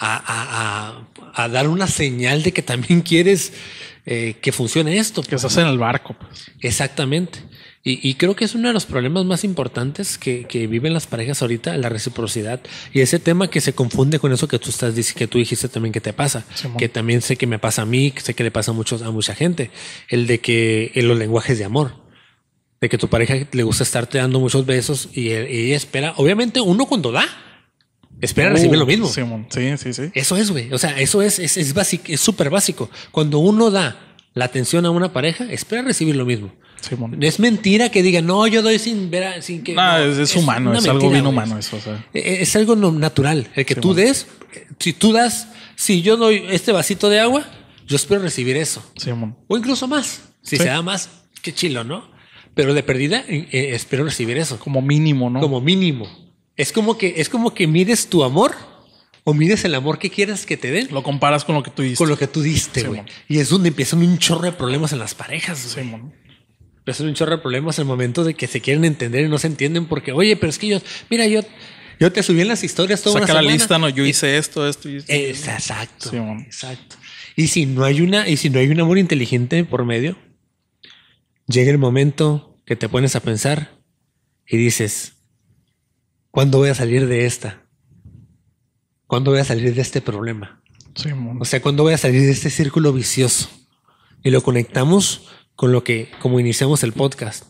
a, a, dar una señal de que también (laughs) quieres eh, que funcione esto? Que hace en el barco. Pues. Exactamente. Y, creo que es uno de los problemas más importantes que, que, viven las parejas ahorita, la reciprocidad. Y ese tema que se confunde con eso que tú estás que tú dijiste también que te pasa, que también sé que me pasa a mí, que sé que le pasa a muchos, a mucha gente, el de que en los lenguajes de amor de que tu pareja le gusta estarte dando muchos besos y, espera, obviamente uno cuando da, espera uh, recibir lo mismo. Sí, sí, sí. Eso es, güey. O sea, eso es, es, es básico, es súper básico. Cuando uno da la atención a una pareja, espera recibir lo mismo. es mentira que diga, no, yo doy sin ver, sin que. es, humano, es, algo bien humano eso. E, e, es, algo natural. El que tú des, si tú das, si yo doy este vasito de agua, yo espero recibir eso. Sí, o incluso más. Si se da más, qué chilo, ¿no? Pero de perdida eh, eh, espero recibir eso. Como mínimo, ¿no? Como mínimo. Es como que, es como que mides tu amor o mides el amor que quieras que te den. Lo comparas con lo que tú diste. Con lo que tú diste, güey. y es donde empiezan un chorro de problemas en las parejas. Sí, Empiezan un chorro de problemas el momento de que se quieren entender y no se entienden porque, oye, pero es que yo, mira, yo, yo te subí en las historias toda Saca la lista, no, yo hice esto, esto y esto. exacto, exacto. Y si no hay una, y si no hay un amor inteligente por medio, llega el momento que te pones a pensar y dices, ¿cuándo voy a salir de esta? ¿Cuándo voy a salir de este problema? o sea, ¿cuándo voy a salir de este círculo vicioso? Y lo conectamos con lo que, como iniciamos el podcast.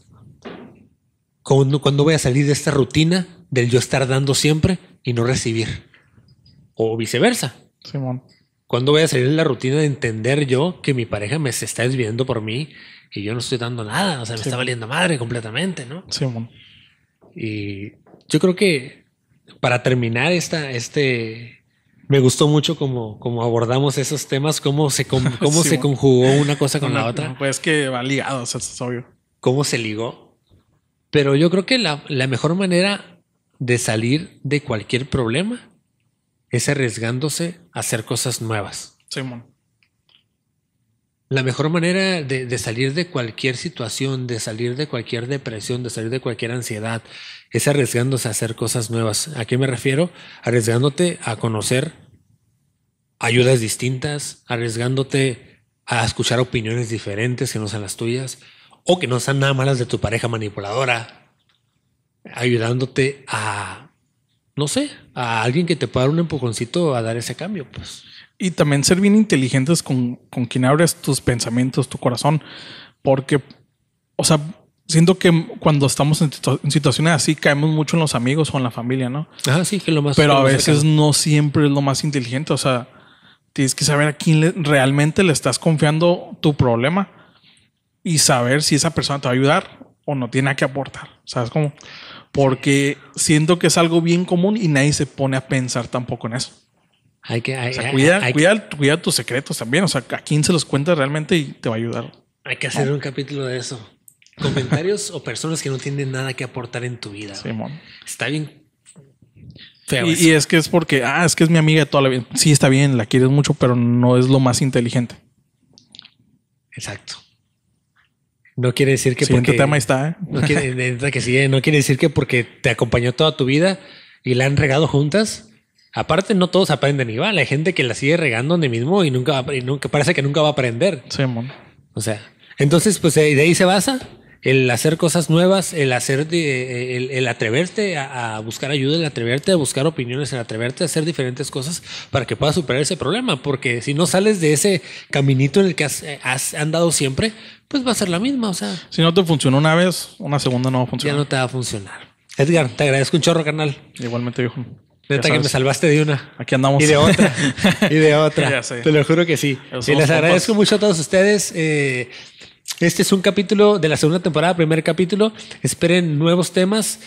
¿Cuándo, voy a salir de esta rutina del yo estar dando siempre y no recibir? O viceversa. Simón. ¿Cuándo voy a salir de la rutina de entender yo que mi pareja me se está desviando por mí y yo no estoy dando nada, o sea, me está valiendo madre completamente, ¿no? Sí, Y yo creo que para terminar esta, este, me gustó mucho como, como abordamos esos temas, cómo se, (laughs) cómo se conjugó una cosa con la otra. pues que va ligado, o sea, es obvio. Cómo se ligó. Pero yo creo que la, la mejor manera de salir de cualquier problema es arriesgándose a hacer cosas nuevas. Sí, la mejor manera de, salir de cualquier situación, de salir de cualquier depresión, de salir de cualquier ansiedad, es arriesgándose a hacer cosas nuevas. ¿A qué me refiero? Arriesgándote a conocer ayudas distintas, arriesgándote a escuchar opiniones diferentes que no sean las tuyas o que no sean nada malas de tu pareja manipuladora, ayudándote a, no sé, a alguien que te pueda dar un empujoncito a dar ese cambio, pues y también ser bien inteligentes con, con quien abres tus pensamientos, tu corazón, porque, o sea, siento que cuando estamos en, situaciones así caemos mucho en los amigos o en la familia, ¿no? Ah, sí, que lo más. Pero a veces no siempre es lo más inteligente, o sea, tienes que saber a quién realmente le estás confiando tu problema y saber si esa persona te va a ayudar o no tiene que aportar, ¿sabes como Porque siento que es algo bien común y nadie se pone a pensar tampoco en eso. Hay que. Hay, tus secretos también. O sea, a quién se los cuentas realmente y te va a ayudar. Hay que hacer ah. un capítulo de eso. Comentarios (laughs) o personas que no tienen nada que aportar en tu vida. está bien. y, es que es porque, ah, es que es mi amiga toda la vida. Sí, está bien, la quieres mucho, pero no es lo más inteligente. Exacto. No quiere decir que porque tema está. ¿eh? que no quiere decir que porque te acompañó toda tu vida y la han regado juntas, Aparte, no todos aprenden igual. Hay gente que la sigue regando donde mismo y nunca, parece que nunca va a aprender. Sí, mon. O sea, entonces, pues eh, de ahí se basa el hacer cosas nuevas, el hacer, eh, el, el atreverte a, buscar ayuda, el atreverte a buscar opiniones, el atreverte a hacer diferentes cosas para que puedas superar ese problema. Porque si no sales de ese caminito en el que eh, has, andado siempre, pues va a ser la misma. O sea, si no te funcionó una vez, una segunda no va a funcionar. Ya no te va a funcionar. Edgar, te agradezco un chorro, canal Igualmente, viejo. Neta que me salvaste de una. Aquí andamos. Y de otra. (laughs) y de otra. Te lo juro que sí. Y les agradezco mucho a todos ustedes. Eh, este es un capítulo de la segunda temporada, primer capítulo. Esperen nuevos temas.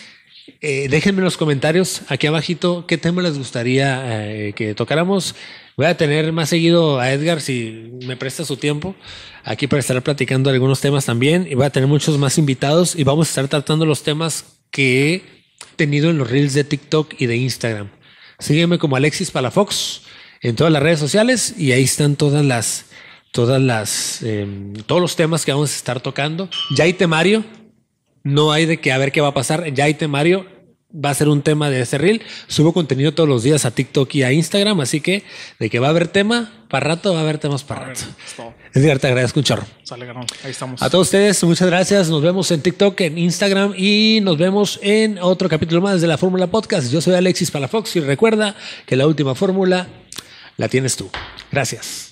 Eh, déjenme en los comentarios aquí abajito qué tema les gustaría eh, que tocáramos. Voy a tener más seguido a Edgar si me presta su tiempo aquí para estar platicando algunos temas también. Y voy a tener muchos más invitados y vamos a estar tratando los temas que tenido en los reels de TikTok y de Instagram. Sígueme como Alexis Palafox en todas las redes sociales y ahí están todas las, todas las, em, todos los temas que vamos a estar tocando. Ya hay temario, no hay de que a ver qué va a pasar. Ya hay temario, va a ser un tema de ese reel. Subo contenido todos los días a TikTok y a Instagram, así que de que va a haber tema para rato, va a haber temas para rato. Edgar, te agradezco un Sale, Ahí estamos. A todos ustedes, muchas gracias. Nos vemos en TikTok, en Instagram y nos vemos en otro capítulo más de la Fórmula Podcast. Yo soy Alexis Palafox y recuerda que la última fórmula la tienes tú. Gracias.